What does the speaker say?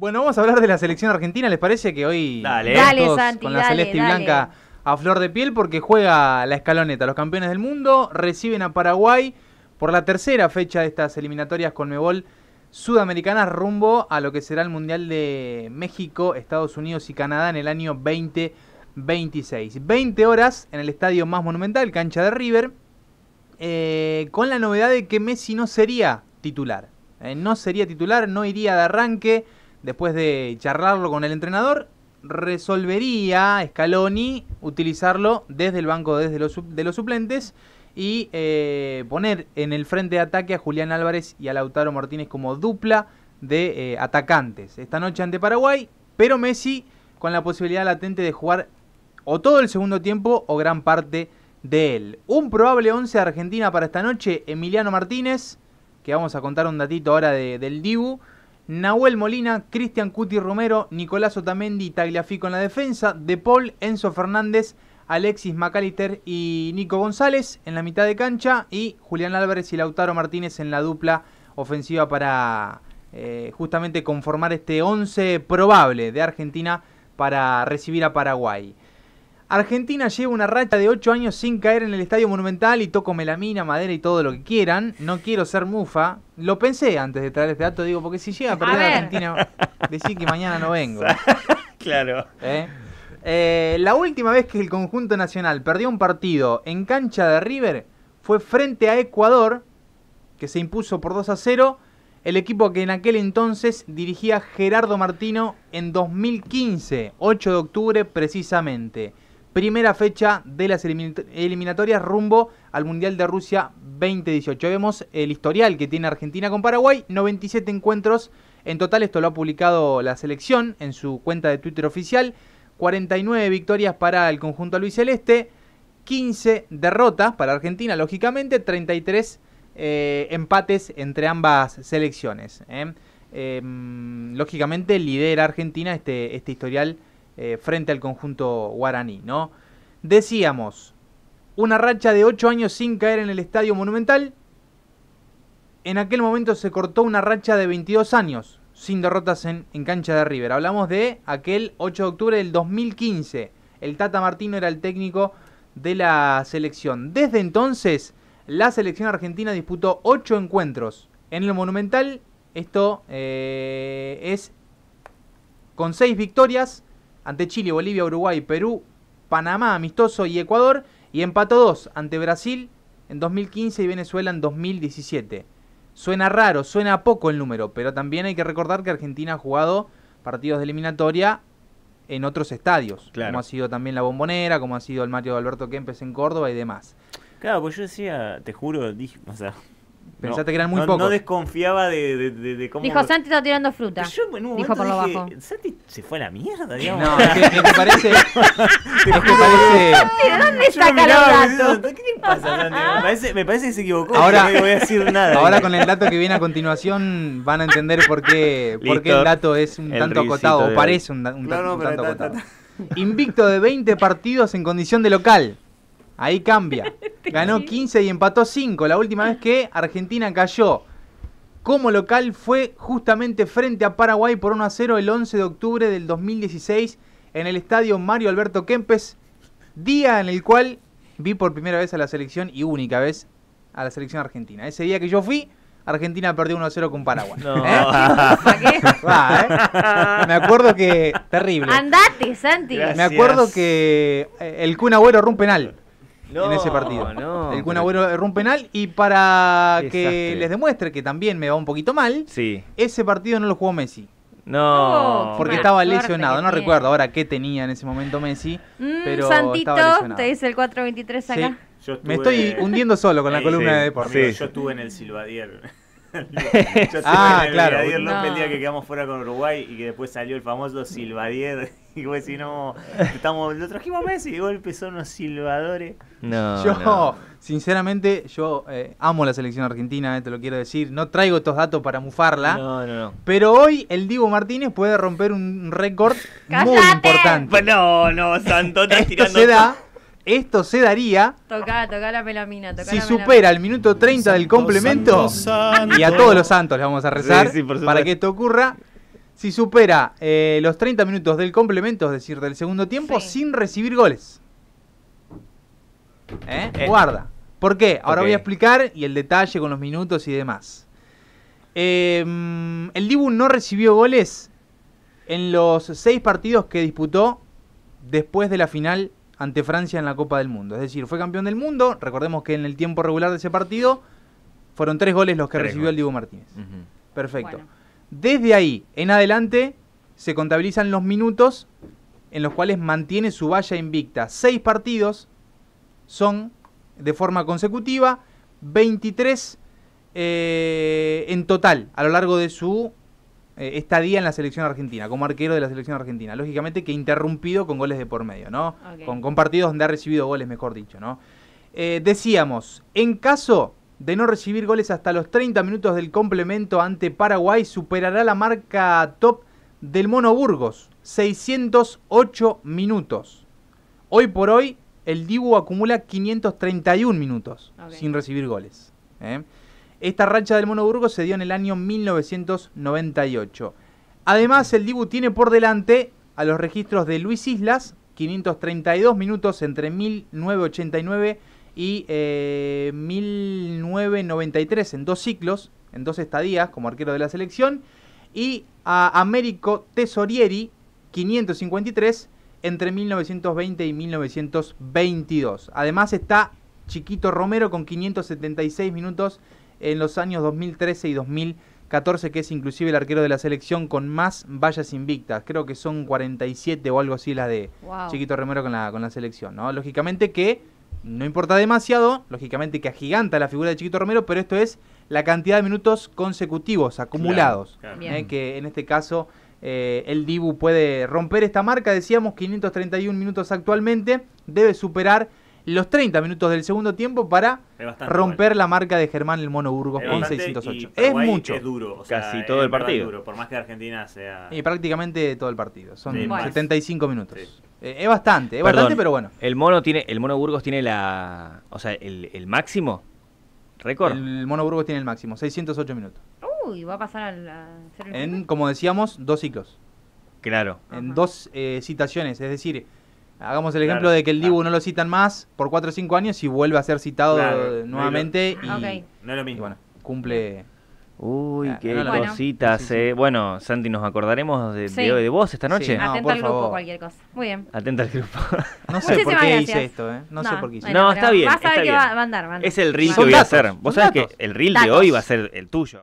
Bueno, vamos a hablar de la selección argentina, ¿les parece que hoy dale, con la celeste y blanca a flor de piel porque juega la escaloneta, los campeones del mundo reciben a Paraguay por la tercera fecha de estas eliminatorias con Mebol sudamericanas rumbo a lo que será el Mundial de México, Estados Unidos y Canadá en el año 2026. 20 horas en el estadio más monumental, cancha de River, eh, con la novedad de que Messi no sería titular. Eh, no sería titular, no iría de arranque después de charlarlo con el entrenador, resolvería Scaloni utilizarlo desde el banco desde los, de los suplentes y eh, poner en el frente de ataque a Julián Álvarez y a Lautaro Martínez como dupla de eh, atacantes. Esta noche ante Paraguay, pero Messi con la posibilidad latente de jugar o todo el segundo tiempo o gran parte de él. Un probable 11 de Argentina para esta noche, Emiliano Martínez, que vamos a contar un datito ahora del Dibu. Nahuel Molina, Cristian Cuti Romero, Nicolás Otamendi y Tagliafico en la defensa, De Paul, Enzo Fernández, Alexis McAllister y Nico González en la mitad de cancha y Julián Álvarez y Lautaro Martínez en la dupla ofensiva para eh, justamente conformar este 11 probable de Argentina para recibir a Paraguay. Argentina lleva una racha de 8 años sin caer en el Estadio Monumental y toco melamina, madera y todo lo que quieran. No quiero ser mufa. Lo pensé antes de traer este dato, digo, porque si llega a perder a Argentina, decir que mañana no vengo. claro. ¿Eh? Eh, la última vez que el conjunto nacional perdió un partido en cancha de River fue frente a Ecuador, que se impuso por 2 a 0. El equipo que en aquel entonces dirigía Gerardo Martino en 2015, 8 de octubre precisamente primera fecha de las eliminatorias rumbo al Mundial de Rusia 2018. Vemos el historial que tiene Argentina con Paraguay, 97 encuentros en total, esto lo ha publicado la selección en su cuenta de Twitter oficial, 49 victorias para el conjunto Luis Celeste, 15 derrotas para Argentina, lógicamente, 33 eh, empates entre ambas selecciones. ¿eh? Em, lógicamente lidera Argentina este, este historial eh, frente al conjunto guaraní, ¿no? Decíamos, una racha de 8 años sin caer en el Estadio Monumental. En aquel momento se cortó una racha de 22 años sin derrotas en, cancha de River. Hablamos de aquel 8 de octubre del 2015. El Tata Martino era el técnico de la selección. Desde entonces, la selección argentina disputó 8 encuentros en el Monumental. Esto eh, es con 6 victorias, ante Chile, Bolivia, Uruguay, Perú, Panamá, amistoso y Ecuador, y empató 2 ante Brasil en 2015 y Venezuela en 2017. Suena raro, suena poco el número, pero también hay que recordar que Argentina ha jugado partidos de eliminatoria en otros estadios, como ha sido también la Bombonera, como ha sido el Mario de Alberto Kempes en Córdoba y demás. Claro, pues yo decía, te juro, dije, o sea, Pensaste que eran muy pocos. No desconfiaba de, cómo. Dijo, Santi está tirando fruta. Dijo por lo bajo. Santi se fue a la mierda, digamos. No, es que, parece. es que ¿dónde sacaron ¿Qué le pasa, Santi? Me parece, me parece, que se equivocó. Ahora, no voy a decir nada. Ahora, con el dato que viene a continuación, van a entender por qué, por qué el dato es un tanto acotado, o parece un, un tanto acotado. Invicto de 20 partidos en condición de local. Ahí cambia. Ganó 15 y empató 5. La última vez que Argentina cayó como local fue justamente frente a Paraguay por 1 a 0 el 11 de octubre del 2016 en el estadio Mario Alberto Kempes, día en el cual vi por primera vez a la selección y única vez a la selección argentina. Ese día que yo fui, Argentina perdió 1 a 0 con Paraguay. ¿Eh? Va, ¿eh? Me acuerdo que. Terrible. Andate, Santi. Me acuerdo que eh, el Kun Agüero un penal en ese partido. el Kun erró un penal y para que les demuestre que también me va un poquito mal, ese partido no lo jugó Messi. No, oh, porque estaba lesionado. No recuerdo ahora qué tenía en ese momento Messi. Mm, pero Santito, te dice el 423 acá. Me estoy hundiendo solo con la columna de deportes. Sí. Yo estuve en el Silvadier. ah, claro. Ayer no. el que quedamos fuera con Uruguay y que después salió el famoso Silvadier. Y si no, estamos, lo trajimos a y golpe son los silvadores. No. Yo, sinceramente, yo eh, amo la selección argentina, eh, te lo quiero decir. No traigo estos datos para mufarla. No, no, no. Pero hoy el Divo Martínez puede romper un récord muy importante. Pues no, no, Santota tirando. Se da esto se daría. la si supera el minuto 30 del complemento. Y a todos los santos le vamos a rezar para que esto ocurra. Si supera eh, los 30 minutos del complemento, es decir, del segundo tiempo, sin recibir goles. ¿Eh? ¿Eh? Guarda. ¿Por qué? Ahora voy a explicar y el detalle con los minutos y demás. Eh, el Dibu no recibió goles en los seis partidos que disputó después de la final ante Francia en la Copa del Mundo. Es decir, fue campeón del mundo. Recordemos que en el tiempo regular de ese partido fueron tres goles los que recibió el Diego Martínez. Perfecto. Desde ahí en adelante se contabilizan los minutos en los cuales mantiene su valla invicta. Seis partidos son de forma consecutiva, 23 eh, en total a lo largo de su eh, estadía en la selección argentina, como arquero de la selección argentina. Lógicamente que interrumpido con goles de por medio, ¿no? Con, partidos donde ha recibido goles, mejor dicho, ¿no? Eh, decíamos, en caso de no recibir goles hasta los 30 minutos del complemento ante Paraguay, superará la marca top del Mono Burgos, 608 minutos. Hoy por hoy, el Dibu acumula 531 minutos sin recibir goles. ¿eh? Esta racha del Monoburgo se dio en el año 1998. Además, el Dibu tiene por delante a los registros de Luis Islas, 532 minutos entre 1989 y 1993, eh, en dos ciclos, en dos estadías como arquero de la selección, y a Américo Tesorieri, 553 entre 1920 y 1922. Además está Chiquito Romero con 576 minutos en los años 2013 y 2014, que es inclusive el arquero de la selección con más vallas invictas. Creo que son 47 o algo así las de Chiquito Romero con la, selección. ¿no? Lógicamente que no importa demasiado, lógicamente que agiganta la figura de Chiquito Romero, pero esto es la cantidad de minutos consecutivos, acumulados, ¿eh? que en este caso eh, el Dibu puede romper esta marca, decíamos 531 minutos actualmente, debe superar los 30 minutos del segundo tiempo para romper la marca de Germán el Mono Burgos con 608. Es mucho. Es duro, o casi todo el partido. Duro, por más que Argentina sea. Y prácticamente todo el partido. Son 75 minutos. Eh, es bastante, es bastante, pero bueno. El Mono tiene, el Mono Burgos tiene la, o sea, el, máximo récord. El Mono Burgos tiene el máximo, 608 minutos. Uy, va a pasar al. en, como decíamos, dos ciclos. Claro. En dos eh, citaciones, es decir Hagamos el ejemplo de que el Dibu no lo citan más por 4 o 5 años y vuelve a ser citado nuevamente. y, ah, no es lo mismo. cumple. Uy, qué cositas. Bueno. Eh. bueno, Santi, nos acordaremos de, de, vos esta noche. Atenta al grupo, cualquier cosa. Muy bien. Atenta al grupo. no sé por qué hice esto, ¿eh? No, sé por qué hice No, está bien. Vas a ver qué va a andar, Es el reel que voy a hacer. Vos sabés que el reel de hoy va a ser el tuyo.